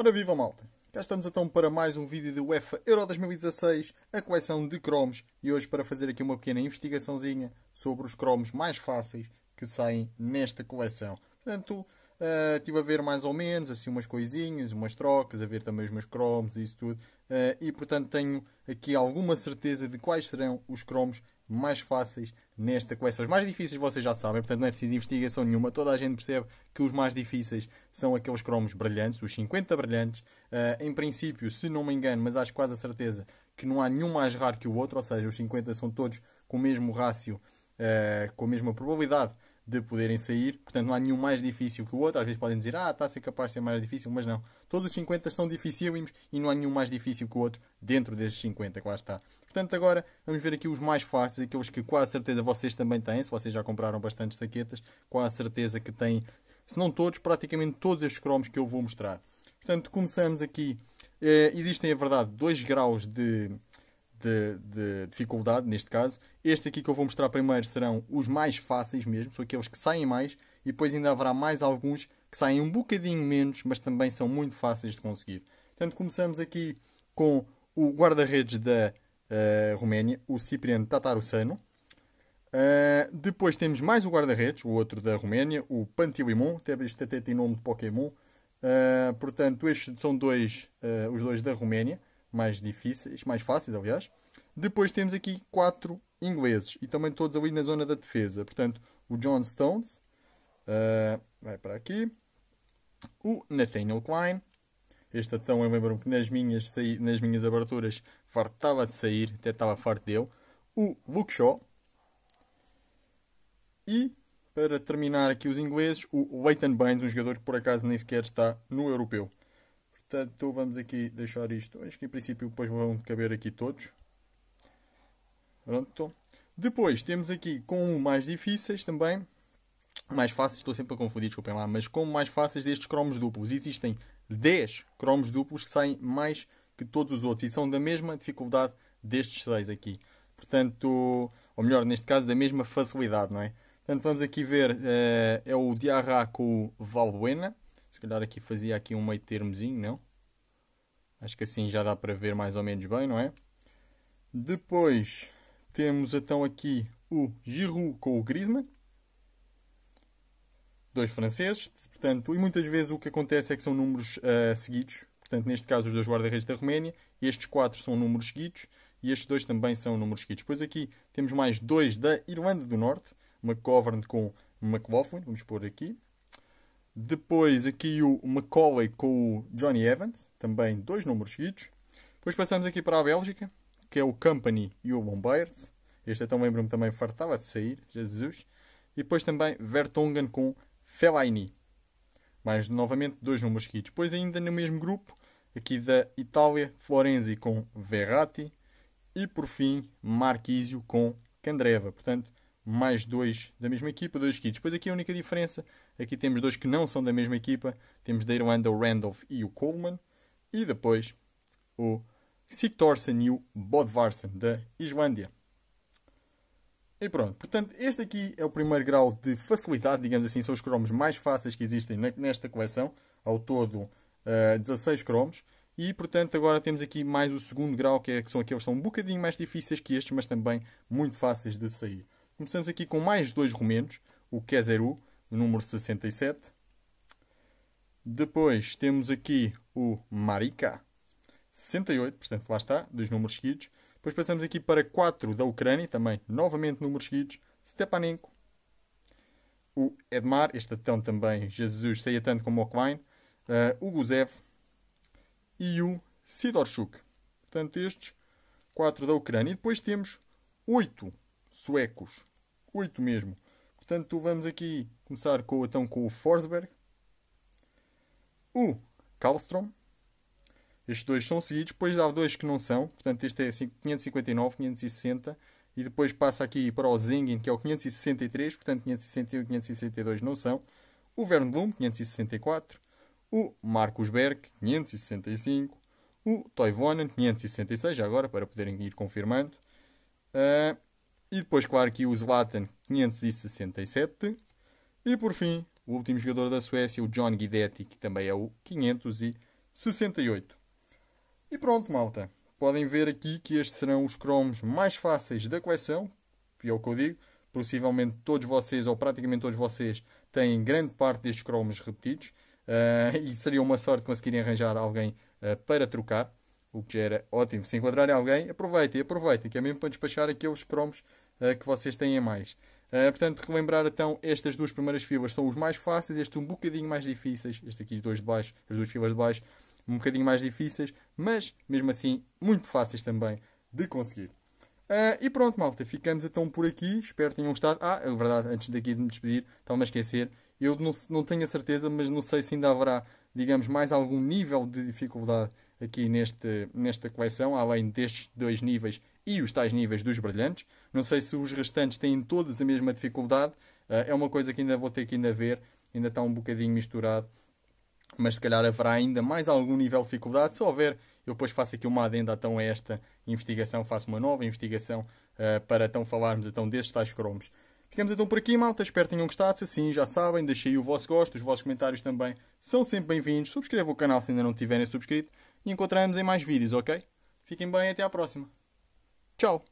Ora viva malta! Cá estamos então para mais um vídeo do UEFA Euro 2016, a coleção de cromos, e hoje para fazer aqui uma pequena investigaçãozinha sobre os cromos mais fáceis que saem nesta coleção. Portanto, Uh, eh, estive a ver mais ou menos, assim, umas coisinhas, umas trocas, a ver também os meus cromos e isso tudo. Uh, e, portanto, tenho aqui alguma certeza de quais serão os cromos mais fáceis nesta coleção. Os mais difíceis vocês já sabem, portanto não é preciso investigação nenhuma. Toda a gente percebe que os mais difíceis são aqueles cromos brilhantes, os 50 brilhantes. Uh, em princípio, se não me engano, mas acho quase a certeza que não há nenhum mais raro que o outro, ou seja, os 50 são todos com o mesmo rácio, uh, com a mesma probabilidade de poderem sair. Portanto, não há nenhum mais difícil que o outro. Às vezes podem dizer, ah, está a ser capaz de ser mais difícil, mas não. Todos os 50 são dificílimos e não há nenhum mais difícil que o outro dentro destes 50, quase está. Portanto, agora vamos ver aqui os mais fáceis, aqueles que quase certeza vocês também têm, se vocês já compraram bastantes saquetas, quase certeza que têm, se não todos, praticamente todos estes cromos que eu vou mostrar. Portanto, começamos aqui. Eh, existem, a é verdade, dois graus de de, de, dificuldade, neste caso. Este aqui que eu vou mostrar primeiro serão os mais fáceis mesmo, são aqueles que saem mais, e depois ainda haverá mais alguns que saem um bocadinho menos, mas também são muito fáceis de conseguir. Portanto, começamos aqui com o guarda-redes da uh, Roménia, o Cipriano Tatarusano. Uh, eh, depois temos mais o guarda-redes, o outro da Roménia, o Pantilimon, este até tem nome de Pokémon. Uh, portanto, estes são dois, uh, os dois da Roménia mais difíceis, mais fáceis, aliás. Depois temos aqui quatro ingleses e também todos ali na zona da defesa. Portanto, o John Stones uh, vai para aqui, o Nathaniel Klein. Este então eu lembro-me que nas minhas, nas minhas aberturas fartava de sair, até estava farto dele. O Luke Shaw. E para terminar aqui os ingleses, o Leighton Baines, um jogador que por acaso nem sequer está no europeu. Portanto, vamos aqui deixar isto. Acho que em princípio depois vão caber aqui todos. Pronto. Depois temos aqui com mais difíceis também. Mais fáceis, estou sempre a confundir, desculpem lá. Mas com mais fáceis destes cromos duplos. Existem 10 cromos duplos que saem mais que todos os outros. E são da mesma dificuldade destes 6 aqui. Portanto, ou melhor, neste caso, da mesma facilidade, não é? Portanto, vamos aqui ver. Eh, é o diarraco Valbuena. Se calhar aqui fazia aqui um meio termozinho, não? Acho que assim já dá para ver mais ou menos bem, não é? Depois temos então aqui o Giroud com o Griezmann. Dois franceses, portanto, e muitas vezes o que acontece é que são números uh, seguidos. Portanto, neste caso, os dois guarda-redes da Roménia. Estes quatro são números seguidos e estes dois também são números seguidos. Depois aqui temos mais dois da Irlanda do Norte, McGovern com McLaughlin, vamos pôr aqui. Depois aqui o McCauley com o Johnny Evans, também dois números seguidos. Depois passamos aqui para a Bélgica, que é o Company e o Bombards. Este então lembro-me também fartava de sair, Jesus. E depois também Vertonghen com Fellaini. Mais novamente dois números seguidos. Depois ainda no mesmo grupo, aqui da Itália, Florenzi com Verratti. E por fim Marquisio com Candreva. Portanto, mais dois da mesma equipa, dois seguidos. Depois aqui a única diferença Aqui temos dois que não são da mesma equipa. Temos da Irlanda o Randolph e o Coleman. E depois o Siktorsson e o Bodvarsen da Islândia. E pronto, portanto, este aqui é o primeiro grau de facilidade, digamos assim, são os cromos mais fáceis que existem nesta coleção, ao todo uh, eh, 16 cromos. E, portanto, agora temos aqui mais o segundo grau, que, é, que são aqueles que são um bocadinho mais difíceis que estes, mas também muito fáceis de sair. Começamos aqui com mais dois romenos, o Kezeru o número 67. Depois temos aqui o Marika, 68, portanto lá está, dois números seguidos. Depois passamos aqui para 4 da Ucrânia, também novamente números seguidos. Stepanenko, o Edmar, este também, Jesus saía tanto como o Klein, uh, o Guzev e o Sidorchuk. Portanto, estes 4 da Ucrânia. E depois temos 8 suecos, 8 mesmo, Portanto, vamos aqui começar com, então, com o Forsberg, o Kallstrom, Estes dois são seguidos, depois há dois que não são, portanto, este é 559, 560 e depois passa aqui para o Zingin, que é o 563, portanto 561 e 562 não são. O Werner Bloom, 564. O Marcus Berg, 565. O Toivonen, 566, já agora, para poderem ir confirmando. Uh, e depois, claro, que o Zlatan, 567. E por fim, o último jogador da Suécia, o John Guidetti, que também é o 568. E pronto, malta. Podem ver aqui que estes serão os cromos mais fáceis da coleção. E é o que eu digo. Possivelmente todos vocês, ou praticamente todos vocês, têm grande parte destes cromos repetidos. Uh, e seria uma sorte conseguirem arranjar alguém uh, para trocar, o que já era ótimo. Se encontrarem alguém, aproveitem, aproveitem, que é mesmo para despachar aqueles cromos eh, que vocês têm a mais. Uh, portanto, relembrar então, estas duas primeiras fibras são os mais fáceis, este um bocadinho mais difíceis, este aqui, dois de baixo, as duas fibras de baixo, um bocadinho mais difíceis, mas mesmo assim, muito fáceis também de conseguir. Uh, e pronto, malta, ficamos então por aqui. Espero que tenham gostado. Ah, é verdade, antes daqui de me despedir, estava-me a esquecer. Eu não, não tenho a certeza, mas não sei se ainda haverá, digamos, mais algum nível de dificuldade aqui neste, nesta coleção, além destes dois níveis e os tais níveis dos brilhantes. Não sei se os restantes têm todos a mesma dificuldade, eh, é uma coisa que ainda vou ter que ainda ver, ainda está um bocadinho misturado, mas se calhar haverá ainda mais algum nível de dificuldade. Se houver, eu depois faço aqui uma adenda então a esta investigação, faço uma nova investigação eh, para então falarmos então destes tais cromos. Ficamos então por aqui, malta. Espero que tenham gostado. Se assim, já sabem, deixem o vosso gosto. Os vossos comentários também são sempre bem-vindos. Subscrevam o canal se ainda não tiverem subscrito e encontraremos em mais vídeos, ok? Fiquem bem e até à próxima. Tchau!